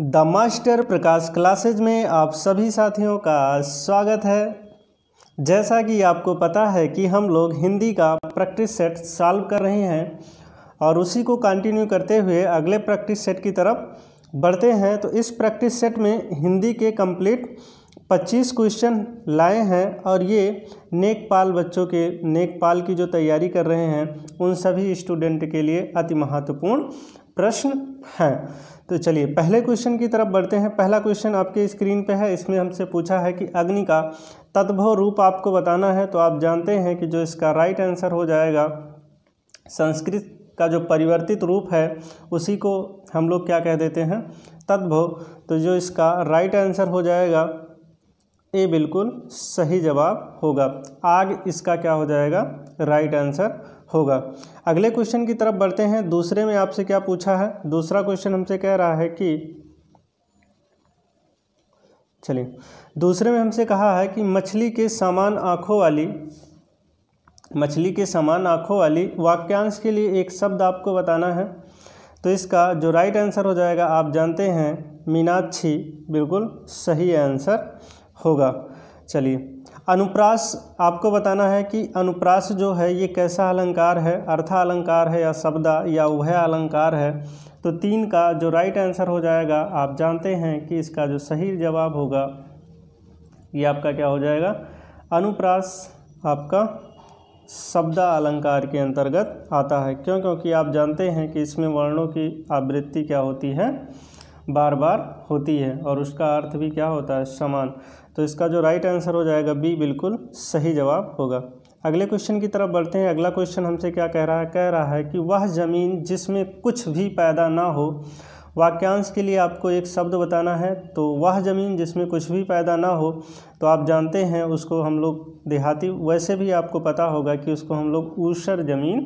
the master Prakash classes में आप सभी साथियों का स्वागत है जैसा कि आपको पता है कि हम लोग हिंदी का प्रैक्टिस सेट सॉल्व कर रहे हैं और उसी को कंटिन्यू करते हुए अगले प्रैक्टिस सेट की तरफ बढ़ते हैं तो इस प्रैक्टिस सेट में हिंदी के कंप्लीट 25 क्वेश्चन लाए हैं और ये नेकपाल बच्चों के नेकपाल की जो तैयारी कर रहे हैं उन सभी स्टूडेंट के लिए अति महत्वपूर्ण प्रश्न हैं तो चलिए पहले क्वेश्चन की तरफ बढ़ते हैं पहला क्वेश्चन आपके स्क्रीन पे है इसमें हमसे पूछा है कि अग्नि का तद्भव रूप आपको बताना है तो आप जानते हैं कि जो इसका राइट आंसर हो जाएगा संस्कृत का जो परिवर्तित रूप है उसी को हम लोग क्या कह देते हैं तद्भव तो जो इसका राइट आंसर हो जाएगा ये बिल्कुल सही जवाब होगा आग इसका क्या हो जाएगा राइट आंसर होगा अगले क्वेश्चन की तरफ बढ़ते हैं दूसरे में आपसे क्या पूछा है दूसरा क्वेश्चन हमसे कह रहा है कि चलिए दूसरे में हमसे कहा है कि मछली के समान आँखों वाली मछली के समान आँखों वाली वाक्यांश के लिए एक शब्द आपको बताना है तो इसका जो राइट आंसर हो जाएगा आप जानते हैं मीनाक्षी बिल्कुल सही आंसर होगा चलिए अनुप्रास आपको बताना है कि अनुप्रास जो है ये कैसा अलंकार है अर्था अलंकार है या शब्दा या उभय अलंकार है तो तीन का जो राइट आंसर हो जाएगा आप जानते हैं कि इसका जो सही जवाब होगा ये आपका क्या हो जाएगा अनुप्रास आपका शब्दा अलंकार के अंतर्गत आता है क्यों क्योंकि आप जानते हैं कि इसमें वर्णों की आवृत्ति क्या होती है बार बार होती है और उसका अर्थ भी क्या होता है समान तो इसका जो राइट आंसर हो जाएगा बी बिल्कुल सही जवाब होगा अगले क्वेश्चन की तरफ बढ़ते हैं अगला क्वेश्चन हमसे क्या कह रहा है कह रहा है कि वह ज़मीन जिसमें कुछ भी पैदा ना हो वाक्यांश के लिए आपको एक शब्द बताना है तो वह ज़मीन जिसमें कुछ भी पैदा ना हो तो आप जानते हैं उसको हम लोग देहाती वैसे भी आपको पता होगा कि उसको हम लोग ऊसर ज़मीन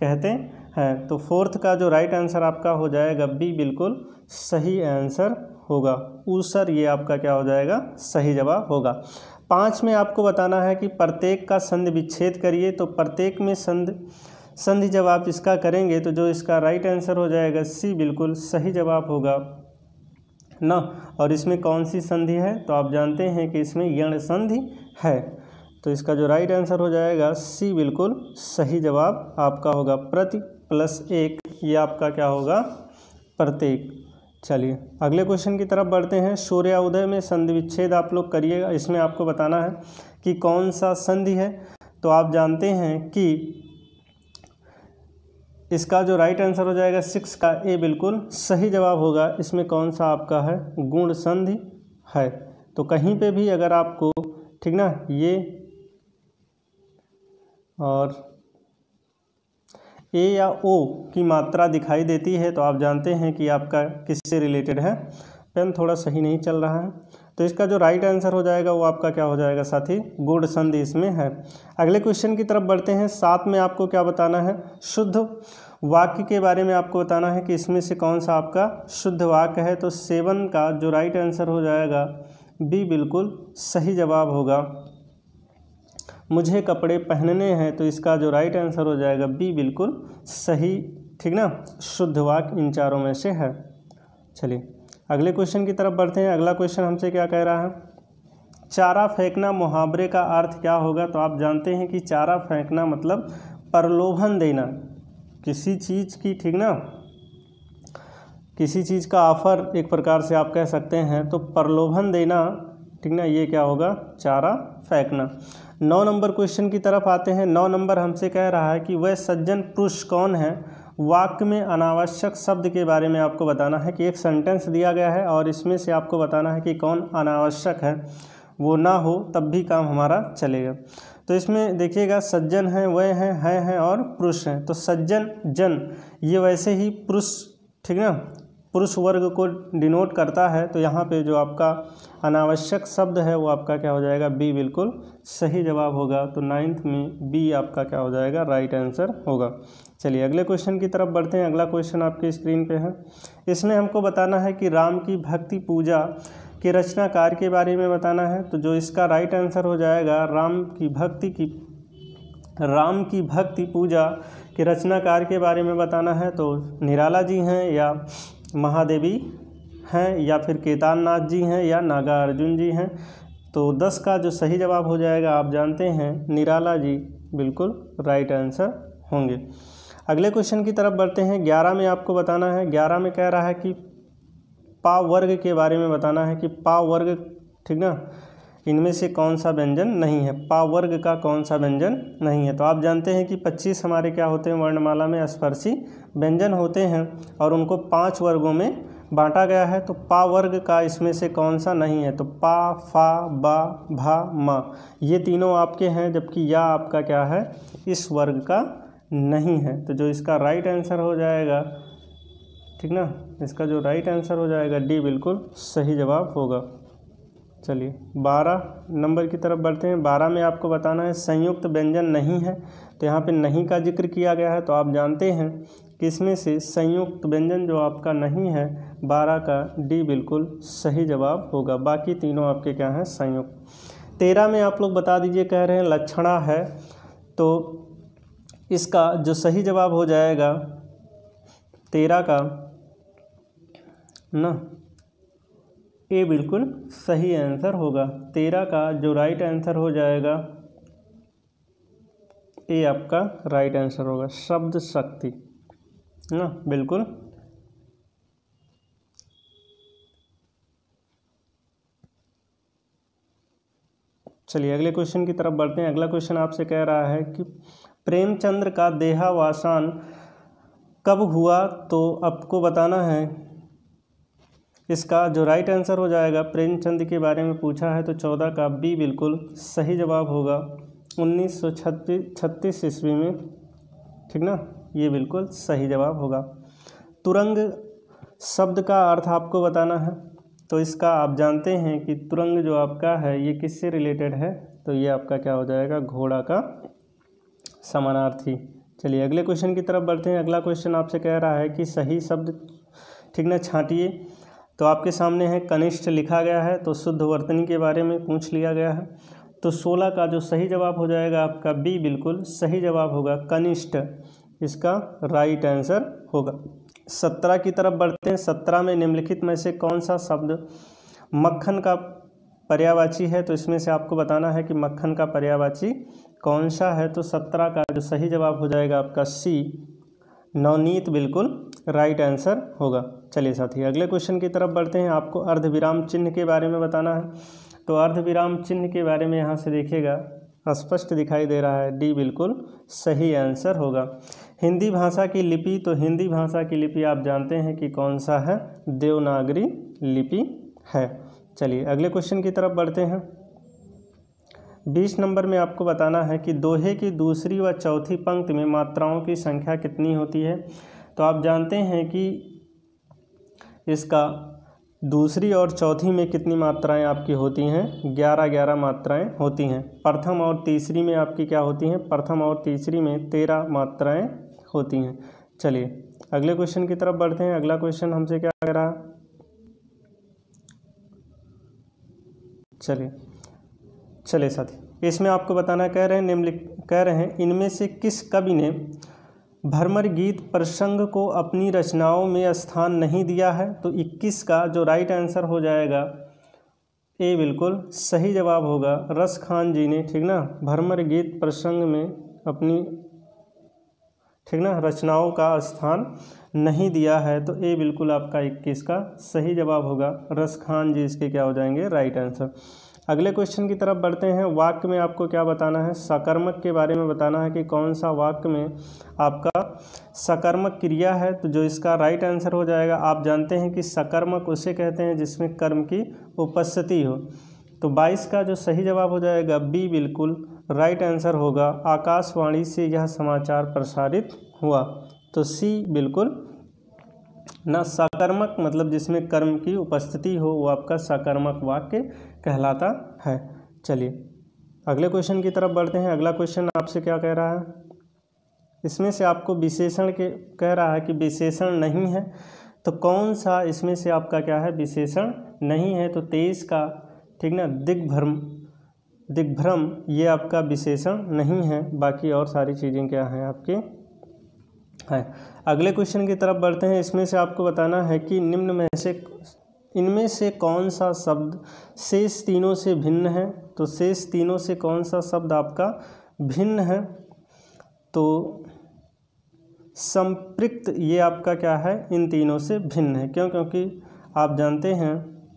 कहते है तो फोर्थ का जो राइट आंसर आपका हो जाएगा बी बिल्कुल सही आंसर होगा ऊसर ये आपका क्या हो जाएगा सही जवाब होगा पाँच में आपको बताना है कि प्रत्येक का संधि विच्छेद करिए तो प्रत्येक में संधि संधि जब आप इसका करेंगे तो जो इसका राइट आंसर हो जाएगा सी बिल्कुल सही जवाब होगा न और इसमें कौन सी संधि है तो आप जानते हैं कि इसमें यण संधि है तो इसका जो राइट आंसर हो जाएगा सी बिल्कुल सही जवाब आपका होगा प्रति प्लस एक ये आपका क्या होगा प्रत्येक चलिए अगले क्वेश्चन की तरफ बढ़ते हैं सूर्योदय में संधि विच्छेद आप लोग करिएगा इसमें आपको बताना है कि कौन सा संधि है तो आप जानते हैं कि इसका जो राइट आंसर हो जाएगा सिक्स का ए बिल्कुल सही जवाब होगा इसमें कौन सा आपका है गुण संधि है तो कहीं पे भी अगर आपको ठीक ना ये और ए या ओ की मात्रा दिखाई देती है तो आप जानते हैं कि आपका किससे रिलेटेड है पेन थोड़ा सही नहीं चल रहा है तो इसका जो राइट आंसर हो जाएगा वो आपका क्या हो जाएगा साथी गुड संधि इसमें है अगले क्वेश्चन की तरफ बढ़ते हैं साथ में आपको क्या बताना है शुद्ध वाक्य के बारे में आपको बताना है कि इसमें से कौन सा आपका शुद्ध वाक्य है तो सेवन का जो राइट आंसर हो जाएगा बी बिल्कुल सही जवाब होगा मुझे कपड़े पहनने हैं तो इसका जो राइट आंसर हो जाएगा बी बिल्कुल सही ठीक ना शुद्ध वाक्य इन चारों में से है चलिए अगले क्वेश्चन की तरफ बढ़ते हैं अगला क्वेश्चन हमसे क्या कह रहा है चारा फेंकना मुहावरे का अर्थ क्या होगा तो आप जानते हैं कि चारा फेंकना मतलब प्रलोभन देना किसी चीज़ की ठीक ना किसी चीज़ का ऑफर एक प्रकार से आप कह सकते हैं तो प्रलोभन देना ठीक ना ये क्या होगा चारा फेंकना नौ नंबर क्वेश्चन की तरफ आते हैं नौ नंबर हमसे कह रहा है कि वह सज्जन पुरुष कौन है वाक्य में अनावश्यक शब्द के बारे में आपको बताना है कि एक सेंटेंस दिया गया है और इसमें से आपको बताना है कि कौन अनावश्यक है वो ना हो तब भी काम हमारा चलेगा तो इसमें देखिएगा सज्जन है वह हैं हैं है और पुरुष हैं तो सज्जन जन ये वैसे ही पुरुष ठीक ना पुरुष वर्ग को डिनोट करता है तो यहाँ पे जो आपका अनावश्यक शब्द है वो आपका क्या हो जाएगा बी बिल्कुल सही जवाब होगा तो नाइन्थ में बी आपका क्या हो जाएगा राइट आंसर होगा चलिए अगले क्वेश्चन की तरफ बढ़ते हैं अगला क्वेश्चन आपके स्क्रीन पे है इसमें हमको बताना है कि राम की भक्ति पूजा के रचनाकार के बारे में बताना है तो जो इसका राइट आंसर हो जाएगा राम की भक्ति की राम की भक्ति पूजा के रचनाकार के बारे में बताना है तो निराला जी हैं या महादेवी हैं या फिर केदारनाथ जी हैं या नागार्जुन जी हैं तो दस का जो सही जवाब हो जाएगा आप जानते हैं निराला जी बिल्कुल राइट आंसर होंगे अगले क्वेश्चन की तरफ बढ़ते हैं ग्यारह में आपको बताना है ग्यारह में कह रहा है कि पा वर्ग के बारे में बताना है कि पा वर्ग ठीक ना इनमें से कौन सा व्यंजन नहीं है पा वर्ग का कौन सा व्यंजन नहीं है तो आप जानते हैं कि पच्चीस हमारे क्या होते हैं वर्णमाला में स्पर्शी व्यंजन होते हैं और उनको पाँच वर्गों में बांटा गया है तो पा वर्ग का इसमें से कौन सा नहीं है तो पा फा बा भा मा ये तीनों आपके हैं जबकि या आपका क्या है इस वर्ग का नहीं है तो जो इसका राइट आंसर हो जाएगा ठीक ना इसका जो राइट आंसर हो जाएगा डी बिल्कुल सही जवाब होगा चलिए बारह नंबर की तरफ बढ़ते हैं बारह में आपको बताना है संयुक्त व्यंजन नहीं है तो यहाँ पे नहीं का जिक्र किया गया है तो आप जानते हैं कि इसमें से संयुक्त व्यंजन जो आपका नहीं है बारह का डी बिल्कुल सही जवाब होगा बाकी तीनों आपके क्या हैं संयुक्त तेरह में आप लोग बता दीजिए कह रहे हैं लक्षणा है तो इसका जो सही जवाब हो जाएगा तेरह का ना ए बिल्कुल सही आंसर होगा तेरह का जो राइट आंसर हो जाएगा ए आपका राइट आंसर होगा शब्द शक्ति है ना बिल्कुल चलिए अगले क्वेश्चन की तरफ बढ़ते हैं अगला क्वेश्चन आपसे कह रहा है कि प्रेमचंद्र का देहावसान कब हुआ तो आपको बताना है इसका जो राइट आंसर हो जाएगा प्रेमचंद के बारे में पूछा है तो चौदह का बी बिल्कुल सही जवाब होगा उन्नीस सौ छत्तीस छत्तीस ईस्वी में ठीक ना ये बिल्कुल सही जवाब होगा तुरंग शब्द का अर्थ आपको बताना है तो इसका आप जानते हैं कि तुरंग जो आपका है ये किससे रिलेटेड है तो ये आपका क्या हो जाएगा घोड़ा का समानार्थी चलिए अगले क्वेश्चन की तरफ बढ़ते हैं अगला क्वेश्चन आपसे कह रहा है कि सही शब्द ठीक ना छाँटिए तो आपके सामने है कनिष्ठ लिखा गया है तो शुद्ध वर्तनी के बारे में पूछ लिया गया है तो सोलह का जो सही जवाब हो जाएगा आपका बी बिल्कुल सही जवाब होगा कनिष्ठ इसका राइट आंसर होगा सत्रह की तरफ बढ़ते हैं सत्रह में निम्नलिखित में से कौन सा शब्द मक्खन का पर्यावाची है तो इसमें से आपको बताना है कि मक्खन का पर्यावाची कौन सा है तो सत्रह का जो सही जवाब हो जाएगा आपका सी नवनीत बिल्कुल राइट आंसर होगा चलिए साथी अगले क्वेश्चन की तरफ बढ़ते हैं आपको अर्धविराम चिन्ह के बारे में बताना है तो अर्धविराम चिन्ह के बारे में यहाँ से देखिएगा स्पष्ट दिखाई दे रहा है डी बिल्कुल सही आंसर होगा हिंदी भाषा की लिपि तो हिंदी भाषा की लिपि आप जानते हैं कि कौन सा है देवनागरी लिपि है चलिए अगले क्वेश्चन की तरफ बढ़ते हैं बीस नंबर में आपको बताना है कि दोहे की दूसरी व चौथी पंक्ति में मात्राओं की संख्या कितनी होती है तो आप जानते हैं कि इसका दूसरी और चौथी में कितनी मात्राएं आपकी होती हैं ग्यारह ग्यारह मात्राएं होती हैं प्रथम और तीसरी में आपकी क्या होती हैं प्रथम और तीसरी में तेरह मात्राएं होती हैं चलिए अगले क्वेश्चन की तरफ बढ़ते हैं अगला क्वेश्चन हमसे क्या रहा चलिए चले साथी इसमें आपको बताना कह रहे हैं निम्नलिख कह रहे हैं इनमें से किस कवि ने भरमर गीत प्रसंग को अपनी रचनाओं में स्थान नहीं दिया है तो 21 का जो राइट आंसर हो जाएगा ये बिल्कुल सही जवाब होगा रस खान जी ने ठीक ना भरमर गीत प्रसंग में अपनी ठीक ना रचनाओं का स्थान नहीं दिया है तो ये बिल्कुल आपका इक्कीस का सही जवाब होगा रस खान जी इसके क्या हो जाएंगे राइट आंसर अगले क्वेश्चन की तरफ बढ़ते हैं वाक्य में आपको क्या बताना है सकर्मक के बारे में बताना है कि कौन सा वाक्य में आपका सकर्मक क्रिया है तो जो इसका राइट आंसर हो जाएगा आप जानते हैं कि सकर्मक उसे कहते हैं जिसमें कर्म की उपस्थिति हो तो 22 का जो सही जवाब हो जाएगा बी बिल्कुल राइट आंसर होगा आकाशवाणी से यह समाचार प्रसारित हुआ तो सी बिल्कुल ना सकर्मक मतलब जिसमें कर्म की उपस्थिति हो वो आपका सकर्मक वाक्य कहलाता है चलिए अगले क्वेश्चन की तरफ बढ़ते हैं अगला क्वेश्चन आपसे क्या कह रहा है इसमें से आपको विशेषण के कह रहा है कि विशेषण नहीं है तो कौन सा इसमें से आपका क्या है विशेषण नहीं है तो तेईस का ठीक ना दिग्भ्रम दिग्भ्रम ये आपका विशेषण नहीं है बाकी और सारी चीज़ें क्या हैं आपके है अगले क्वेश्चन की तरफ बढ़ते हैं इसमें से आपको बताना है कि निम्न में से इनमें से कौन सा शब्द शेष तीनों से भिन्न है तो शेष तीनों से कौन सा शब्द आपका भिन्न है तो संपृक्त ये आपका क्या है इन तीनों से भिन्न है क्यों क्योंकि आप जानते हैं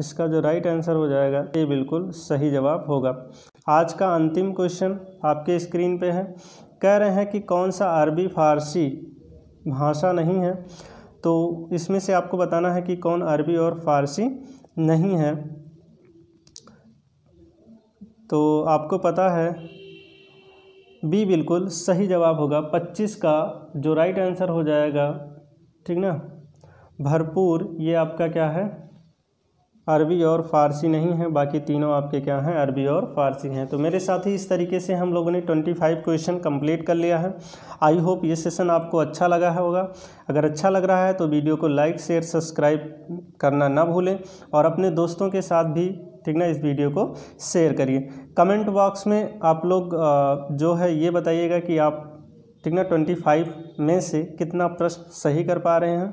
इसका जो राइट आंसर हो जाएगा ये बिल्कुल सही जवाब होगा आज का अंतिम क्वेश्चन आपके स्क्रीन पे है कह रहे हैं कि कौन सा अरबी फारसी भाषा नहीं है तो इसमें से आपको बताना है कि कौन अरबी और फारसी नहीं है तो आपको पता है बी बिल्कुल सही जवाब होगा 25 का जो राइट आंसर हो जाएगा ठीक ना भरपूर ये आपका क्या है अरबी और फ़ारसी नहीं है बाकी तीनों आपके क्या हैं अरबी और फ़ारसी हैं तो मेरे साथ ही इस तरीके से हम लोगों ने 25 क्वेश्चन कंप्लीट कर लिया है आई होप ये सेशन आपको अच्छा लगा होगा अगर अच्छा लग रहा है तो वीडियो को लाइक शेयर सब्सक्राइब करना ना भूलें और अपने दोस्तों के साथ भी ठीक ना इस वीडियो को शेयर करिए कमेंट बॉक्स में आप लोग जो है ये बताइएगा कि आप ठीक ना ट्वेंटी फाइव में से कितना प्रश्न सही कर पा रहे हैं